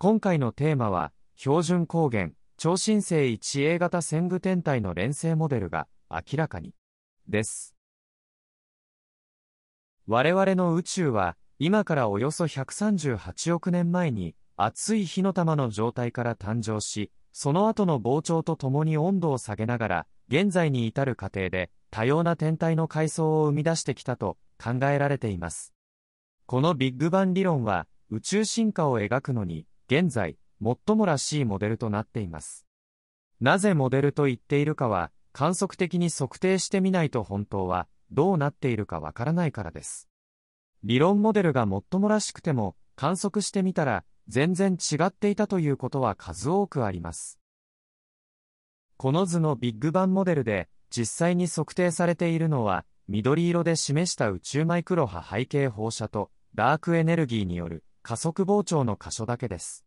今回のテーマは、標準光源、超新星 1A 型線具天体の連星モデルが明らかに、です。我々の宇宙は、今からおよそ138億年前に、熱い火の玉の状態から誕生し、その後の膨張とともに温度を下げながら、現在に至る過程で、多様な天体の階層を生み出してきたと考えられています。このビッグバン理論は、宇宙進化を描くのに、現在、最もらしいモデルとなっています。なぜモデルと言っているかは、観測的に測定してみないと本当は、どうなっているかわからないからです。理論モデルが最もらしくても、観測してみたら、全然違っていたということは数多くあります。この図のビッグバンモデルで、実際に測定されているのは、緑色で示した宇宙マイクロ波背景放射と、ダークエネルギーによる加速膨張の箇所だけです。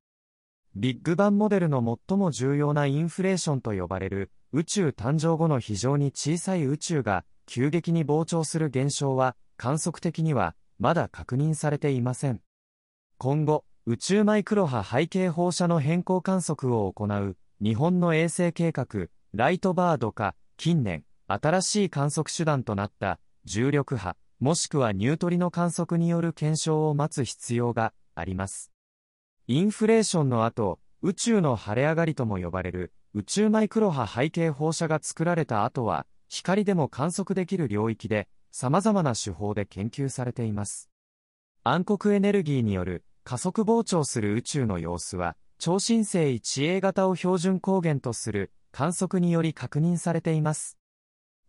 ビッグバンモデルの最も重要なインフレーションと呼ばれる宇宙誕生後の非常に小さい宇宙が急激に膨張する現象は観測的にはまだ確認されていません。今後、宇宙マイクロ波背景放射の変更観測を行う日本の衛星計画ライトバードか近年新しい観測手段となった重力波もしくはニュートリノ観測による検証を待つ必要があります。インフレーションの後、宇宙の晴れ上がりとも呼ばれる宇宙マイクロ波背景放射が作られた後は、光でも観測できる領域で、様々な手法で研究されています。暗黒エネルギーによる加速膨張する宇宙の様子は、超新星 1A 型を標準光源とする観測により確認されています。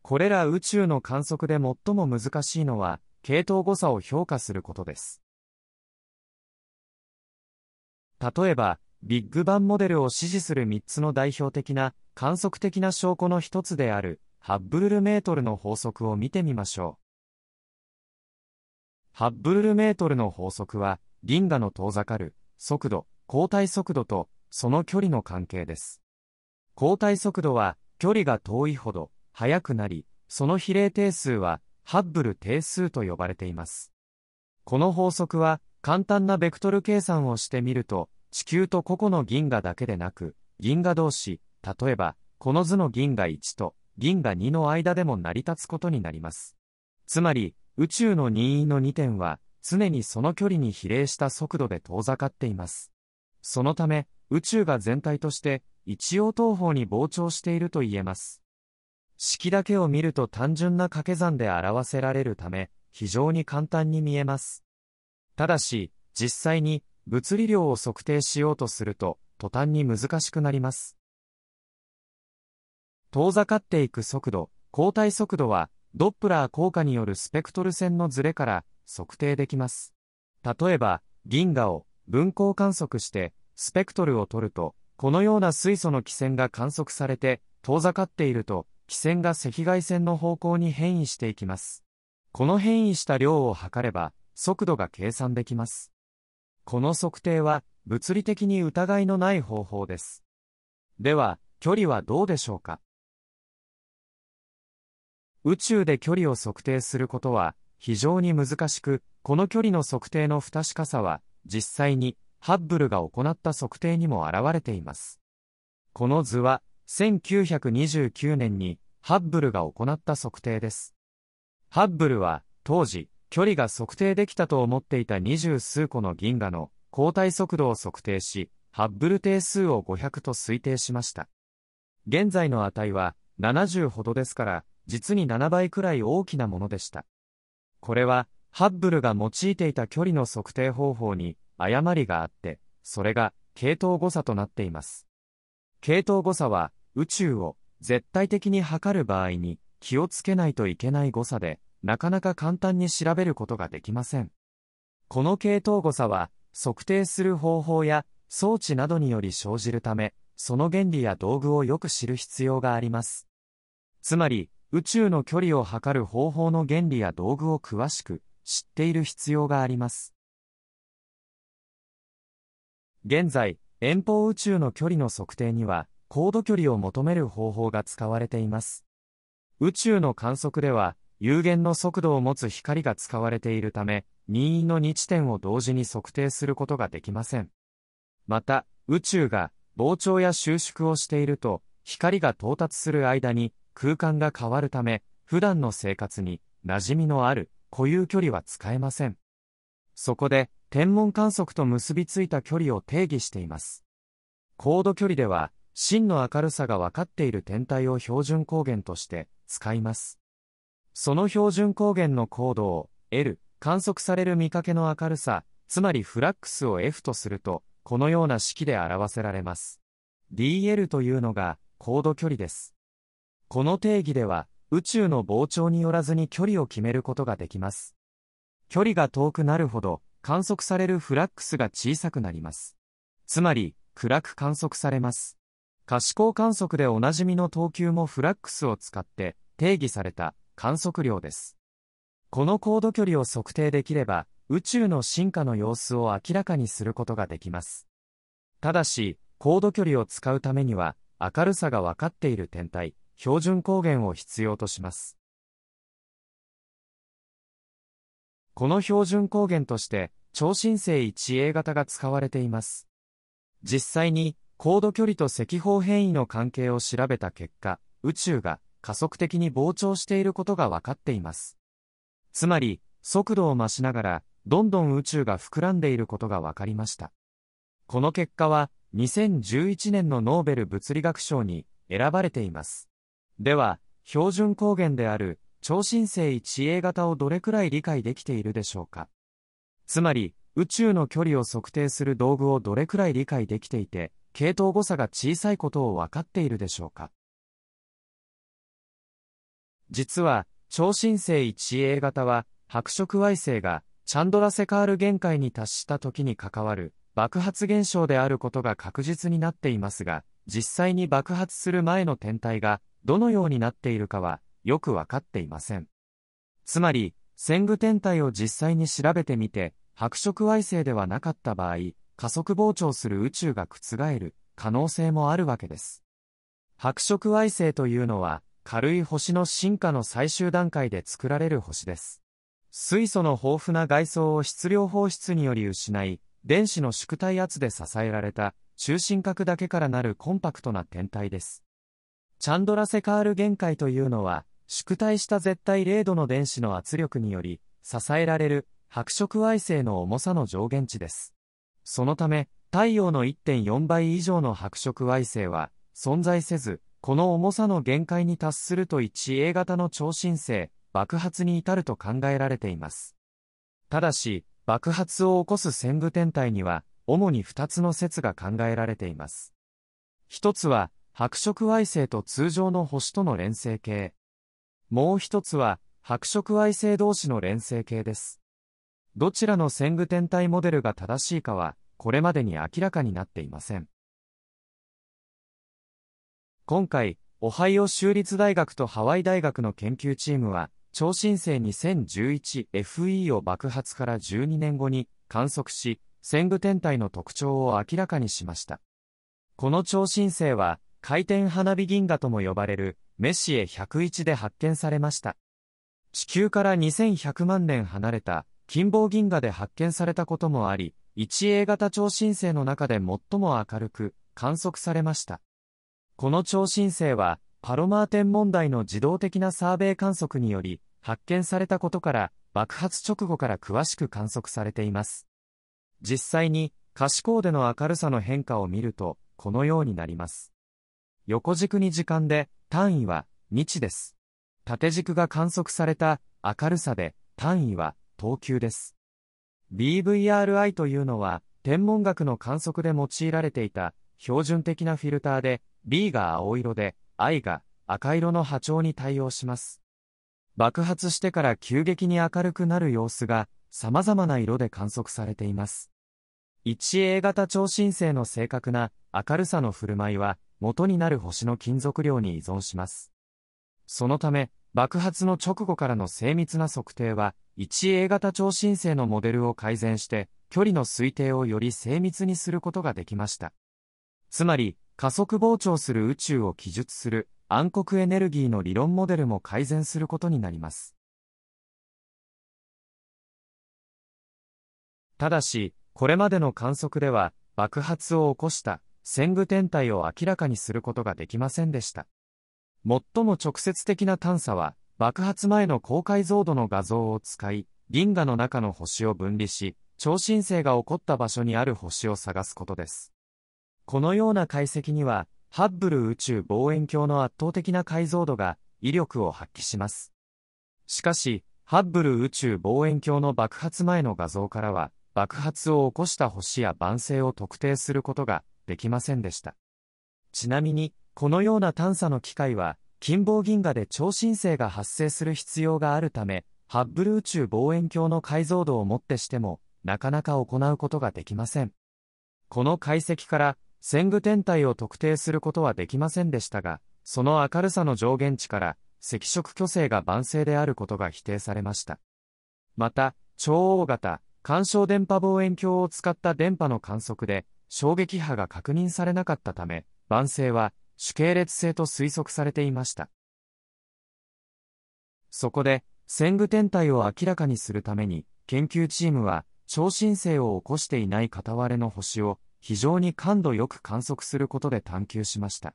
これら宇宙の観測で最も難しいのは、系統誤差を評価することです。例えば、ビッグバンモデルを支持する3つの代表的な観測的な証拠の一つであるハッブルルメートルの法則を見てみましょう。ハッブルルメートルの法則は、銀河の遠ざかる速度、交代速度とその距離の関係です。交代速度は距離が遠いほど速くなり、その比例定数はハッブル定数と呼ばれています。この法則は簡単なベクトル計算をしてみると、地球と個々の銀河だけでなく、銀河同士、例えば、この図の銀河1と銀河2の間でも成り立つことになります。つまり、宇宙の任意の2点は、常にその距離に比例した速度で遠ざかっています。そのため、宇宙が全体として、一応東方に膨張していると言えます。式だけを見ると単純な掛け算で表せられるため、非常に簡単に見えます。ただし、実際に物理量を測定しようとすると、途端に難しくなります。遠ざかっていく速度、交代速度は、ドップラー効果によるスペクトル線のズレから測定できます。例えば、銀河を分光観測して、スペクトルを取ると、このような水素の気線が観測されて、遠ざかっていると、気線が赤外線の方向に変異していきます。この変異した量を測れば、速度が計算できます。この測定は、物理的に疑いのない方法です。では、距離はどうでしょうか宇宙で距離を測定することは非常に難しく、この距離の測定の不確かさは、実際にハッブルが行った測定にも現れています。この図は、1929年にハッブルが行った測定です。ハッブルは、当時、距離が測定できたと思っていた二十数個の銀河の交代速度を測定し、ハッブル定数を500と推定しました。現在の値は70ほどですから、実に7倍くらい大きなものでした。これは、ハッブルが用いていた距離の測定方法に誤りがあって、それが系統誤差となっています。系統誤差は、宇宙を絶対的に測る場合に気をつけないといけない誤差で、なかなか簡単に調べることができません。この系統誤差は、測定する方法や装置などにより生じるため、その原理や道具をよく知る必要があります。つまり、宇宙の距離を測る方法の原理や道具を詳しく知っている必要があります。現在、遠方宇宙の距離の測定には、高度距離を求める方法が使われています。宇宙の観測では、有限の速度を持つ光が使われているため、任意の2地点を同時に測定することができません。また、宇宙が膨張や収縮をしていると、光が到達する間に空間が変わるため、普段の生活に馴染みのある固有距離は使えません。そこで、天文観測と結びついた距離を定義しています。高度距離では、真の明るさが分かっている天体を標準光源として使います。その標準光源の高度を L、観測される見かけの明るさ、つまりフラックスを F とすると、このような式で表せられます。dl というのが高度距離です。この定義では、宇宙の膨張によらずに距離を決めることができます。距離が遠くなるほど、観測されるフラックスが小さくなります。つまり、暗く観測されます。可視光観測でおなじみの等級もフラックスを使って定義された観測量です。この高度距離を測定できれば、宇宙の進化の様子を明らかにすることができます。ただし、高度距離を使うためには、明るさが分かっている天体、標準光源を必要とします。この標準光源として、超新星 1A 型が使われています。実際に、高度距離と赤方変異の関係を調べた結果、宇宙が加速的に膨張していることが分かっています。つまり、速度を増しながら、どんどん宇宙が膨らんでいることが分かりました。この結果は、2011年のノーベル物理学賞に選ばれています。では、標準光源である超新星 1A 型をどれくらい理解できているでしょうかつまり、宇宙の距離を測定する道具をどれくらい理解できていて、系統誤差が小さいことを分かっているでしょうか実は、超新星 1A 型は、白色矮星が、チャンドラセカール限界に達した時に関わる、爆発現象であることが確実になっていますが、実際に爆発する前の天体が、どのようになっているかは、よくわかっていません。つまり、戦具天体を実際に調べてみて、白色矮星ではなかった場合、加速膨張する宇宙が覆る可能性もあるわけです。白色矮星というのは、軽い星の進化の最終段階で作られる星です。水素の豊富な外装を質量放出により失い、電子の縮体圧で支えられた中心核だけからなるコンパクトな天体です。チャンドラセカール限界というのは、縮体した絶対0度の電子の圧力により、支えられる白色矮星の重さの上限値です。そのため、太陽の1.4倍以上の白色矮星は存在せず、この重さの限界に達すると 1A 型の超新星、爆発に至ると考えられています。ただし、爆発を起こす旋武天体には、主に2つの説が考えられています。1つは、白色矮星と通常の星との連星系。もう1つは、白色矮星同士の連星系です。どちらの旋具天体モデルが正しいかは、これまでに明らかになっていません。今回、オハイオ州立大学とハワイ大学の研究チームは、超新星 2011FE を爆発から12年後に観測し、戦具天体の特徴を明らかにしました。この超新星は、回転花火銀河とも呼ばれるメシエ101で発見されました。地球から2100万年離れた金棒銀河で発見されたこともあり、1A 型超新星の中で最も明るく観測されました。この超新星は、パロマー天文台の自動的なサーベイ観測により、発見されたことから、爆発直後から詳しく観測されています。実際に、可視光での明るさの変化を見ると、このようになります。横軸に時間で、単位は日です。縦軸が観測された明るさで、単位は等級です。BVRI というのは、天文学の観測で用いられていた標準的なフィルターで、B が青色で、I が赤色の波長に対応します。爆発してから急激に明るくなる様子が様々な色で観測されています。1A 型超新星の正確な明るさの振る舞いは元になる星の金属量に依存します。そのため、爆発の直後からの精密な測定は 1A 型超新星のモデルを改善して距離の推定をより精密にすることができました。つまり、加速膨張する宇宙を記述する暗黒エネルギーの理論モデルも改善することになります。ただし、これまでの観測では爆発を起こした戦具天体を明らかにすることができませんでした。最も直接的な探査は爆発前の高解像度の画像を使い、銀河の中の星を分離し、超新星が起こった場所にある星を探すことです。このような解析には、ハッブル宇宙望遠鏡の圧倒的な解像度が威力を発揮します。しかし、ハッブル宇宙望遠鏡の爆発前の画像からは、爆発を起こした星や晩星を特定することができませんでした。ちなみに、このような探査の機械は、近傍銀河で超新星が発生する必要があるため、ハッブル宇宙望遠鏡の解像度をもってしても、なかなか行うことができません。この解析から、戦具天体を特定することはできませんでしたが、その明るさの上限値から赤色巨星が晩星であることが否定されました。また、超大型、干渉電波望遠鏡を使った電波の観測で衝撃波が確認されなかったため、晩星は主系列性と推測されていました。そこで、戦具天体を明らかにするために、研究チームは、超新星を起こしていない片割れの星を非常に感度よく観測することで探求しました。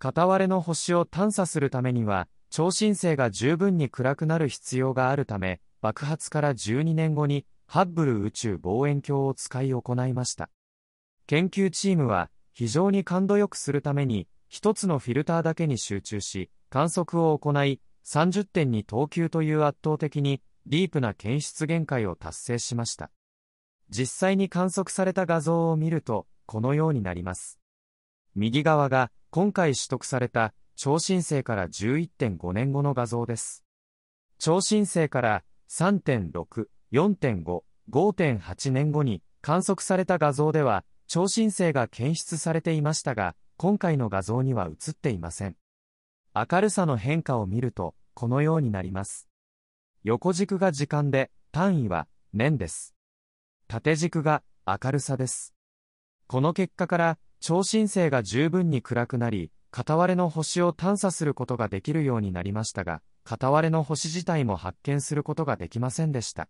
片割れの星を探査するためには、超新星が十分に暗くなる必要があるため、爆発から12年後に、ハッブル宇宙望遠鏡を使い行いました。研究チームは、非常に感度よくするために、一つのフィルターだけに集中し、観測を行い、30点に等級という圧倒的に、ディープな検出限界を達成しました。実際に観測された画像を見ると、このようになります。右側が、今回取得された、超新星から11.5年後の画像です。超新星から3.6、4.5、5.8年後に観測された画像では、超新星が検出されていましたが、今回の画像には映っていません。明るさの変化を見ると、このようになります。横軸が時間で、単位は年です。縦軸が明るさです。この結果から、超新星が十分に暗くなり、片割れの星を探査することができるようになりましたが、片割れの星自体も発見することができませんでした。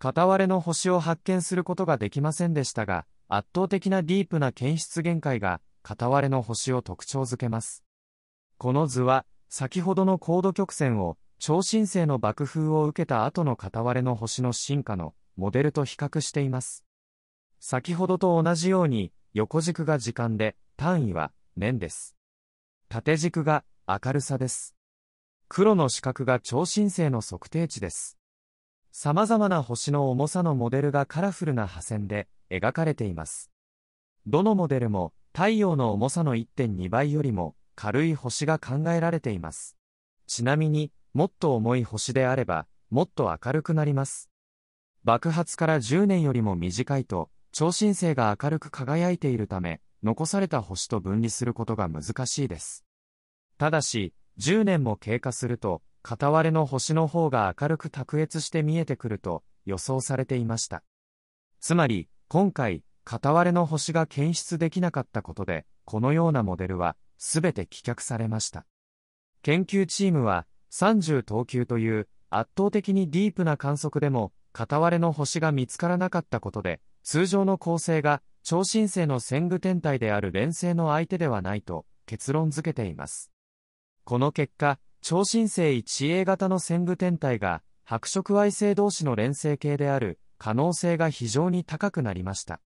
片割れの星を発見することができませんでしたが、圧倒的なディープな検出限界が、片割れの星を特徴づけます。この図は、先ほどの高度曲線を超新星の爆風を受けた後の片割れの星の進化のモデルと比較しています。先ほどと同じように、横軸が時間で、単位は年です。縦軸が明るさです。黒の四角が超新星の測定値です。様々な星の重さのモデルがカラフルな破線で描かれています。どのモデルも太陽の重さの1.2倍よりも軽い星が考えられています。ちなみにもっと重い星であれば、もっと明るくなります。爆発から10年よりも短いと、超新星が明るく輝いているため、残された星と分離することが難しいです。ただし、10年も経過すると、片割れの星の方が明るく卓越して見えてくると予想されていました。つまり、今回、片割れの星が検出できなかったことで、このようなモデルは、すべて棄却されました。研究チームは、30等級という圧倒的にディープな観測でも片割れの星が見つからなかったことで通常の構成が超新星の遷具天体である連星の相手ではないと結論付けていますこの結果超新星 1A 型の遷具天体が白色矮星同士の連星系である可能性が非常に高くなりました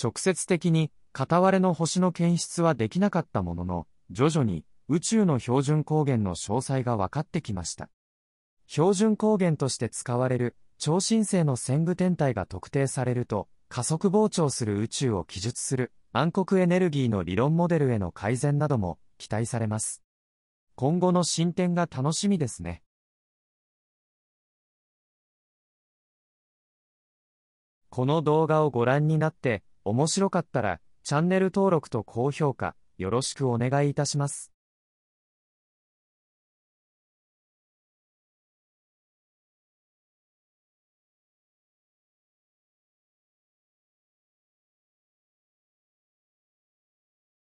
直接的に片割れの星の検出はできなかったものの徐々に宇宙の標準光源の詳細が分かってきました。標準光源として使われる超新星の線具天体が特定されると、加速膨張する宇宙を記述する暗黒エネルギーの理論モデルへの改善なども期待されます。今後の進展が楽しみですね。この動画をご覧になって面白かったらチャンネル登録と高評価よろしくお願いいたします。